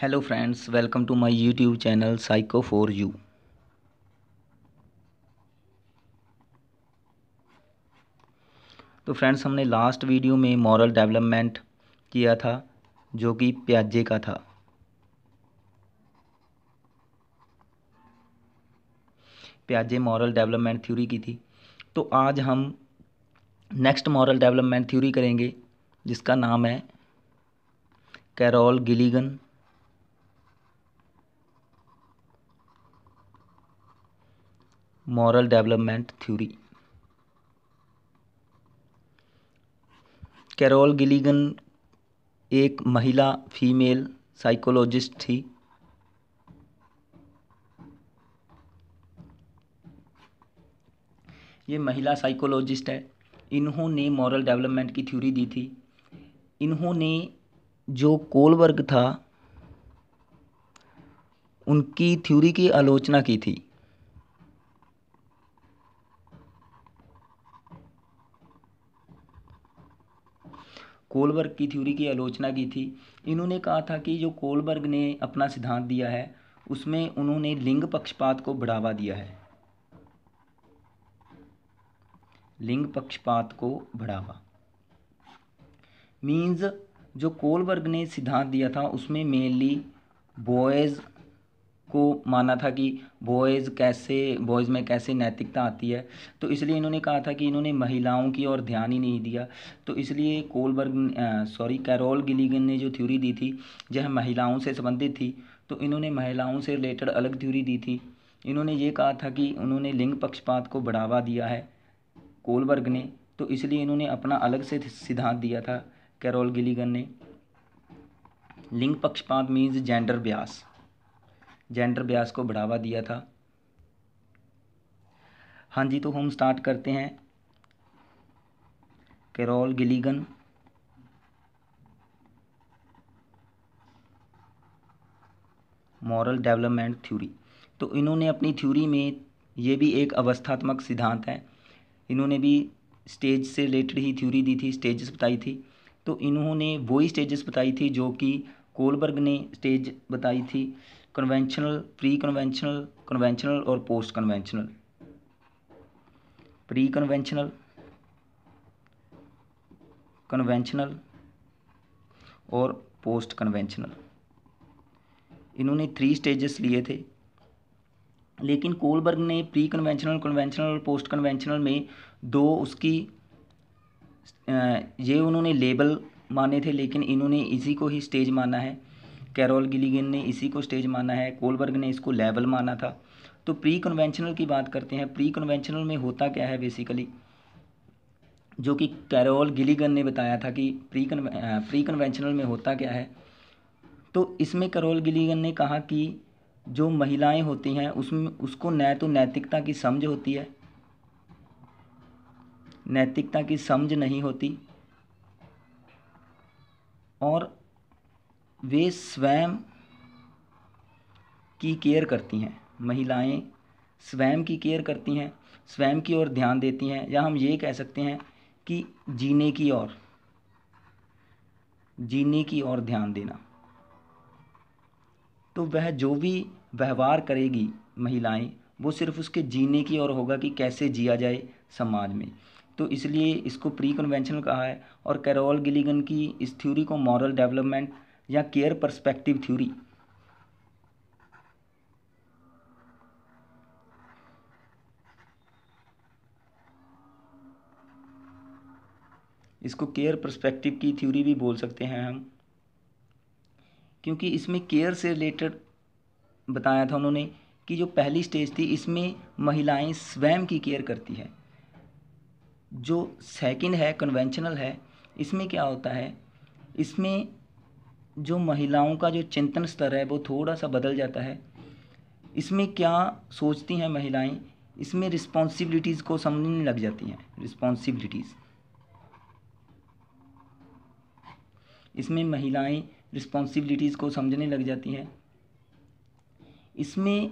hello friends welcome to my YouTube channel psycho for you तो friends हमने last video में moral development किया था जो कि प्याजे का था प्याजे मॉरल डेवलपमेंट थ्योरी की थी तो आज हम नेक्स्ट मॉरल डेवलपमेंट थ्योरी करेंगे जिसका नाम है Carol Gilligan moral development theory Carol Gilligan एक महिला फीमेल साइकोलॉजिस्ट थी ये महिला साइकोलॉजिस्ट है इन्होंने मॉरल डेवलपमेंट की थ्योरी दी थी इन्होंने जो कोलबर्ग था उनकी थ्योरी की आलोचना की थी कोलबर्ग की थ्योरी की आलोचना की थी इन्होंने कहा था कि जो कोलबर्ग ने अपना सिद्धांत दिया है उसमें उन्होंने लिंग पक्षपात को बढ़ावा दिया है लिंग पक्षपात को बढ़ावा मीन्स जो कोलबर्ग ने सिद्धांत दिया था उसमें मेनली बॉयज़ को माना था कि बॉयज़ कैसे बॉयज़ में कैसे नैतिकता आती है तो इसलिए इन्होंने कहा था कि इन्होंने महिलाओं की ओर ध्यान ही नहीं दिया तो इसलिए कोलबर्ग सॉरी कैरोल गिलीगन ने जो थ्योरी दी थी जह महिलाओं से संबंधित थी तो इन्होंने महिलाओं से रिलेटेड अलग थ्योरी दी थी इन्होंने ये कहा था कि उन्होंने लिंग पक्षपात को बढ़ावा दिया है कोलबर्ग ने तो इसलिए इन्होंने अपना अलग से सिद्धांत दिया था कैरोल गिलीगन ने लिंग पक्षपात means gender bias gender bias को बढ़ावा दिया था हाँ जी तो हम स्टार्ट करते हैं Carol Gilligan moral development theory तो इन्होंने अपनी थ्योरी में ये भी एक अवस्थात्मक सिद्धांत है इन्होंने भी स्टेज से रिलेटेड ही थ्योरी दी थी स्टेजेस बताई थी तो इन्होंने वही स्टेजेस बताई थी जो कि कोलबर्ग ने स्टेज बताई थी कन्वेंशनल प्री कन्वेंशनल कन्वेंशनल और post conventional pre conventional conventional और पोस्ट कन्वेंशनल इन्होंने थ्री स्टेजेस लिए थे लेकिन कोलबर्ग ने प्री कन्वेंशनल कन्वेंशनल और पोस्ट कन्वेंशनल में दो उसकी ये उन्होंने लेबल माने थे लेकिन इन्होंने इसी को ही स्टेज माना है कैरोल गिलिगन ने इसी को स्टेज माना है कोलबर्ग ने इसको लेवल माना था तो प्री कन्वेंशनल की बात करते हैं प्री कन्वेंशनल में होता क्या है बेसिकली जो कि कैरोल गिलिगन ने बताया था कि प्री कन् प्री कन्वेंशनल में होता क्या है तो इसमें करोल गिलिगन ने कहा कि जो महिलाएं होती हैं उसमें उसको न तो नैतिकता की समझ होती है नैतिकता की समझ नहीं होती और वे स्वयं की केयर करती हैं महिलाएं स्वयं की केयर करती हैं स्वयं की ओर ध्यान देती हैं या हम ये कह सकते हैं कि जीने की ओर जीने की ओर ध्यान देना तो वह जो भी व्यवहार करेगी महिलाएं वो सिर्फ उसके जीने की ओर होगा कि कैसे जिया जाए समाज में तो इसलिए इसको प्री कन्वेंशनल कहा है और कैरोल गिलिगन की इस थ्योरी को मॉरल डेवलपमेंट या केयर परस्पेक्टिव थ्योरी इसको केयर परस्पेक्टिव की थ्योरी भी बोल सकते हैं हम क्योंकि इसमें केयर से रिलेटेड बताया था उन्होंने कि जो पहली स्टेज थी इसमें महिलाएं स्वयं की केयर करती है जो सेकंड है कन्वेंशनल है इसमें क्या होता है इसमें जो महिलाओं का जो चिंतन स्तर है वो थोड़ा सा बदल जाता है इसमें क्या सोचती हैं महिलाएं इसमें रिस्पॉन्सिबिलिटीज़ को समझने लग जाती हैं रिस्पॉन्सिबिलिटीज़ इसमें महिलाएं रिस्पॉन्सिबिलिटीज़ को समझने लग जाती हैं इसमें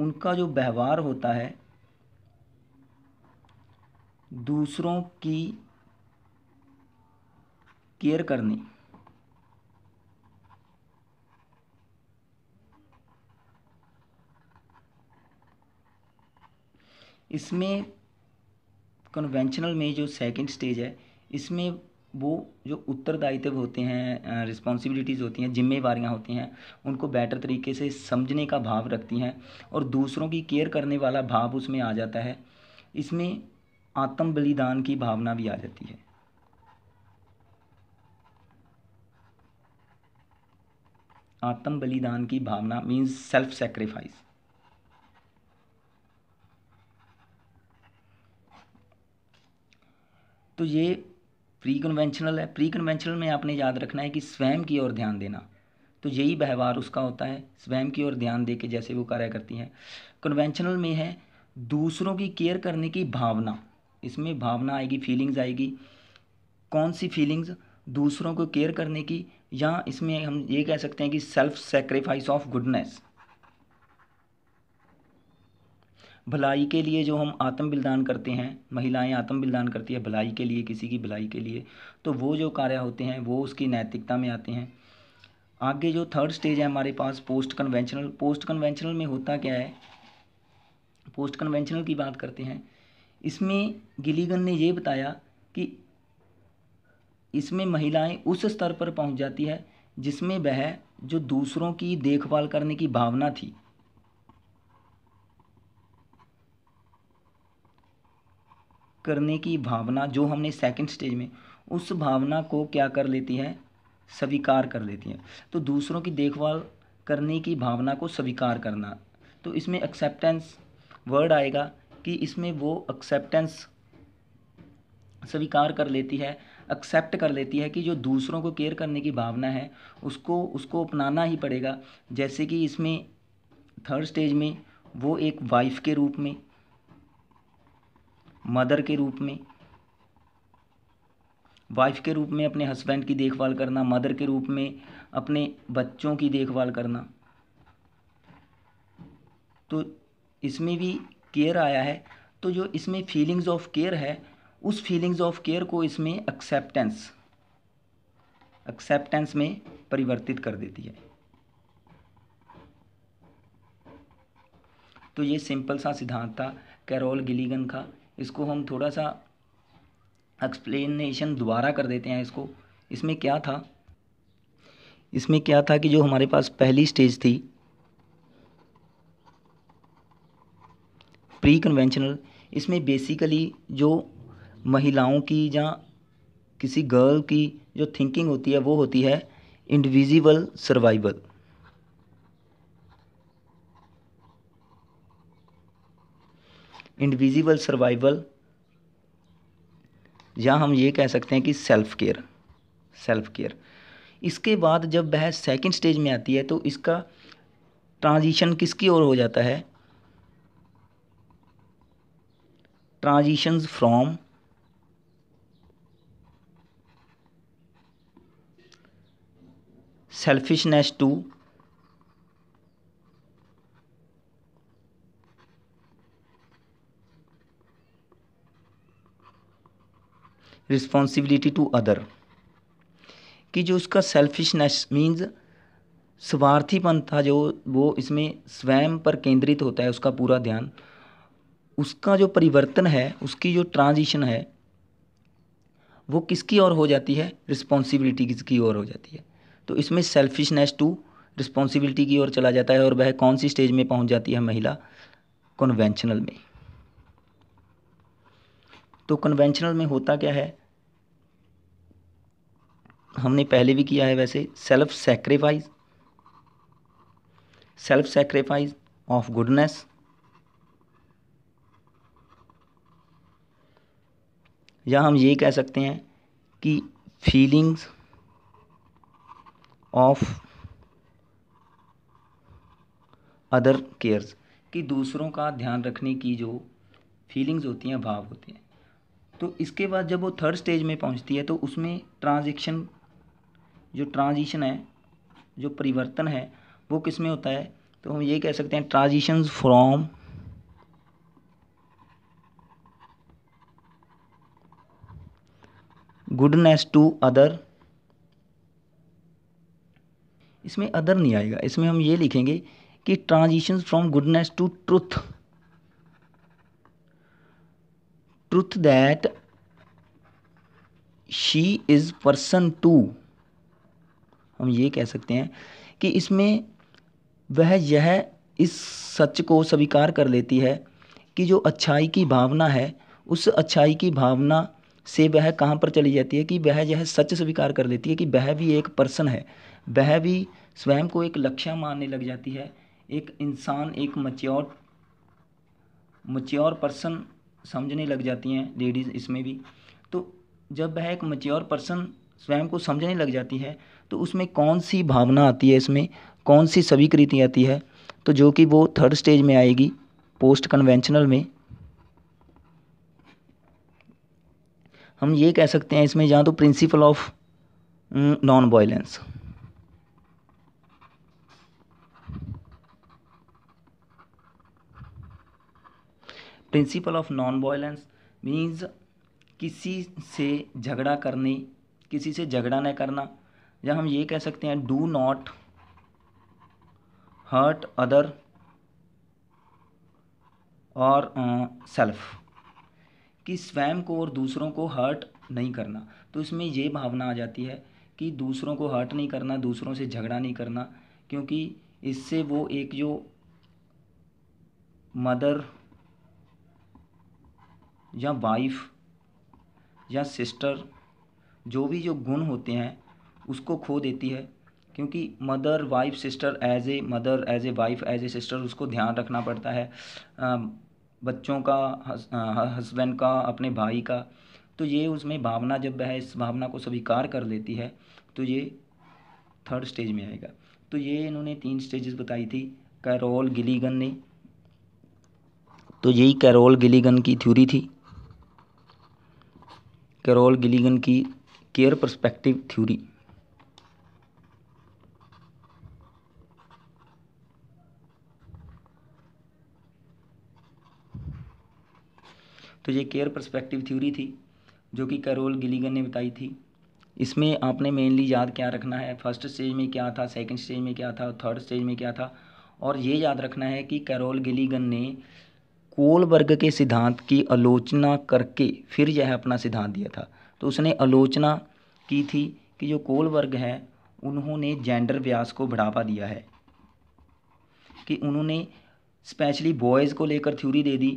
उनका जो व्यवहार होता है दूसरों की केयर करनी इसमें कन्वेंशनल में जो सेकंड स्टेज है इसमें वो जो उत्तरदायित्व होते हैं रिस्पॉन्सिबिलिटीज़ होती हैं जिम्मेवारियाँ होती हैं उनको बेटर तरीके से समझने का भाव रखती हैं और दूसरों की केयर करने वाला भाव उसमें आ जाता है इसमें आत्म बलिदान की भावना भी आ जाती है आत्म बलिदान की भावना मीन्स सेल्फ सेक्रीफाइस तो ये प्री कन्वेंशनल है प्री कन्वेंशनल में आपने याद रखना है कि स्वयं की ओर ध्यान देना तो यही व्यवहार उसका होता है स्वयं की ओर ध्यान दे के जैसे वो कार्य करती हैं कन्वेंशनल में है दूसरों की केयर करने की भावना इसमें भावना आएगी फीलिंग्स आएगी कौन सी फीलिंग्स दूसरों को केयर करने की या इसमें हम ये कह सकते हैं कि सेल्फ सेक्रीफाइस ऑफ गुडनेस भलाई के लिए जो हम आत्म बलिदान करते हैं महिलाएं आत्म बलिदान करती है भलाई के लिए किसी की भलाई के लिए तो वो जो कार्य होते हैं वो उसकी नैतिकता में आते हैं आगे जो थर्ड स्टेज है हमारे पास पोस्ट कन्वेंशनल पोस्ट कन्वेंशनल में होता क्या है पोस्ट कन्वेंशनल की बात करते हैं इसमें गिलीगन ने ये बताया कि इसमें महिलाएं उस स्तर पर पहुंच जाती है जिसमें वह जो दूसरों की देखभाल करने की भावना थी करने की भावना जो हमने सेकंड स्टेज में उस भावना को क्या कर लेती है स्वीकार कर लेती है तो दूसरों की देखभाल करने की भावना को स्वीकार करना तो इसमें एक्सेप्टेंस वर्ड आएगा कि इसमें वो एक्सेप्टेंस स्वीकार कर लेती है एक्सेप्ट कर लेती है कि जो दूसरों को केयर करने की भावना है उसको उसको अपनाना ही पड़ेगा जैसे कि इसमें थर्ड स्टेज में वो एक वाइफ के रूप में मदर के रूप में वाइफ के रूप में अपने हस्बैंड की देखभाल करना मदर के रूप में अपने बच्चों की देखभाल करना तो इसमें भी केयर आया है तो जो इसमें फीलिंग्स ऑफ केयर है उस फीलिंग्स ऑफ केयर को इसमें एक्सेप्टेंस एक्सेप्टेंस में परिवर्तित कर देती है तो ये सिंपल सा सिद्धांत था कैरोल गिलीगन का इसको हम थोड़ा सा एक्सप्लेनेशन दोबारा कर देते हैं इसको इसमें क्या था इसमें क्या था कि जो हमारे पास पहली स्टेज थी प्री कन्वेंशनल इसमें बेसिकली जो महिलाओं की या किसी गर्ल की जो थिंकिंग होती है वो होती है इंडिविजुअल सर्वाइवल इंडिविजुअल सर्वाइवल या हम ये कह सकते हैं कि सेल्फ केयर सेल्फ केयर इसके बाद जब वह सेकंड स्टेज में आती है तो इसका ट्रांजिशन किसकी ओर हो जाता है transition from selfishness to responsibility to other कि जो उसका सेल्फिशनेस मीन्स स्वार्थीपन था जो वो इसमें स्वयं पर केंद्रित होता है उसका पूरा ध्यान उसका जो परिवर्तन है उसकी जो ट्रांजिशन है वो किसकी ओर हो जाती है रिस्पॉन्सिबिलिटी किसकी ओर हो जाती है तो इसमें सेल्फिशनेस टू रिस्पॉन्सिबिलिटी की ओर चला जाता है और वह कौन सी स्टेज में पहुंच जाती है महिला कन्वेंशनल में तो कन्वेंशनल में होता क्या है हमने पहले भी किया है वैसे self sacrifice self sacrifice of goodness या हम ये कह सकते हैं कि फीलिंग्स ऑफ अदर केयर्स कि दूसरों का ध्यान रखने की जो फीलिंग्स होती हैं भाव होते हैं तो इसके बाद जब वो थर्ड स्टेज में पहुंचती है तो उसमें ट्रांजेक्शन जो ट्रांजिशन है जो परिवर्तन है वो किस में होता है तो हम ये कह सकते हैं transition from goodness to other इसमें अदर नहीं आएगा इसमें हम ये लिखेंगे कि transition from goodness to truth truth that she is person to हम ये कह सकते हैं कि इसमें वह यह इस सच को स्वीकार कर लेती है कि जो अच्छाई की भावना है उस अच्छाई की भावना से वह कहाँ पर चली जाती है कि वह यह सच स्वीकार कर लेती है कि वह भी एक पर्सन है वह भी स्वयं को एक लक्ष्य मानने लग जाती है एक इंसान एक मच्योर मच्योर पर्सन समझने लग जाती हैं लेडीज़ इसमें भी तो जब वह एक मच्योर पर्सन स्वयं को समझने लग जाती है तो उसमें कौन सी भावना आती है इसमें कौन सी स्वीकृति आती है तो जो कि वो थर्ड स्टेज में आएगी पोस्ट कन्वेंशनल में हम ये कह सकते हैं इसमें जहाँ तो principle of non violence principle of non violence means किसी से झगड़ा करने किसी से झगड़ा न करना या हम ये कह सकते हैं डू नॉट हर्ट अदर और सेल्फ कि स्वयं को और दूसरों को हर्ट नहीं करना तो इसमें ये भावना आ जाती है कि दूसरों को हर्ट नहीं करना दूसरों से झगड़ा नहीं करना क्योंकि इससे वो एक जो मदर या वाइफ या सिस्टर जो भी जो गुण होते हैं उसको खो देती है क्योंकि mother wife sister as a mother as a wife as a sister उसको ध्यान रखना पड़ता है बच्चों का हस्बैंड का अपने भाई का तो ये उसमें भावना जब है इस भावना को स्वीकार कर लेती है तो ये थर्ड स्टेज में आएगा तो ये इन्होंने तीन स्टेजेस बताई थी कैरोल गिलीगन ने तो यही कैरोल गिलीगन की थ्योरी थी कैरोल गिलिगन की केयर परस्पेक्टिव थ्योरी तो ये केयर परस्पेक्टिव थ्योरी थी जो कि कैरोल गिलिगन ने बताई थी इसमें आपने मेनली याद क्या रखना है फर्स्ट स्टेज में क्या था सेकंड स्टेज में क्या था थर्ड स्टेज में क्या था और ये याद रखना है कि कैरोल गिलिगन ने कोलबर्ग के सिद्धांत की आलोचना करके फिर यह अपना सिद्धांत दिया था तो उसने आलोचना की थी कि जो कोलबर्ग है उन्होंने जेंडर व्यास को बढ़ावा दिया है कि उन्होंने स्पेशली बॉयज़ को लेकर थ्योरी दे दी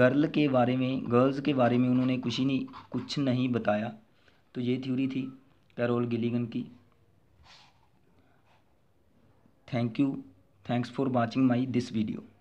गर्ल के बारे में गर्ल्स के बारे में उन्होंने कुछ ही नहीं कुछ नहीं बताया तो ये थ्योरी थी कैरोल गिलीगन की thank you thanks for watching my this video